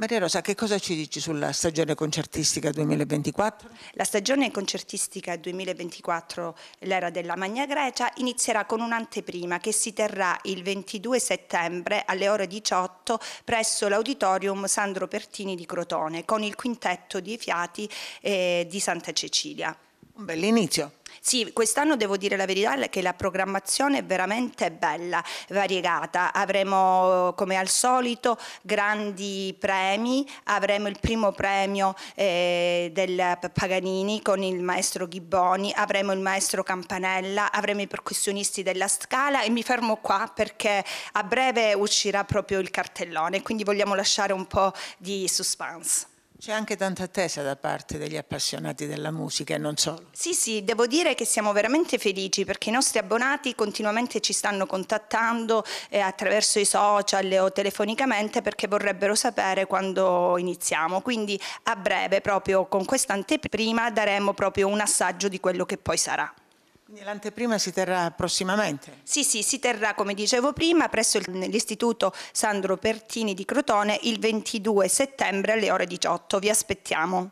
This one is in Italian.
Maria Rosa, che cosa ci dici sulla stagione concertistica 2024? La stagione concertistica 2024, l'era della Magna Grecia, inizierà con un'anteprima che si terrà il 22 settembre alle ore 18 presso l'auditorium Sandro Pertini di Crotone con il quintetto di fiati eh, di Santa Cecilia. Un bell'inizio. Sì, quest'anno devo dire la verità che la programmazione è veramente bella, variegata. Avremo come al solito grandi premi, avremo il primo premio eh, del Paganini con il maestro Ghibboni, avremo il maestro Campanella, avremo i percussionisti della Scala e mi fermo qua perché a breve uscirà proprio il cartellone, quindi vogliamo lasciare un po' di suspense. C'è anche tanta attesa da parte degli appassionati della musica e non solo. Sì, sì, devo dire che siamo veramente felici perché i nostri abbonati continuamente ci stanno contattando eh, attraverso i social o telefonicamente perché vorrebbero sapere quando iniziamo. Quindi a breve, proprio con questa anteprima, daremo proprio un assaggio di quello che poi sarà. Quindi L'anteprima si terrà prossimamente? Sì, sì, si terrà, come dicevo prima, presso l'Istituto Sandro Pertini di Crotone il 22 settembre alle ore 18. Vi aspettiamo.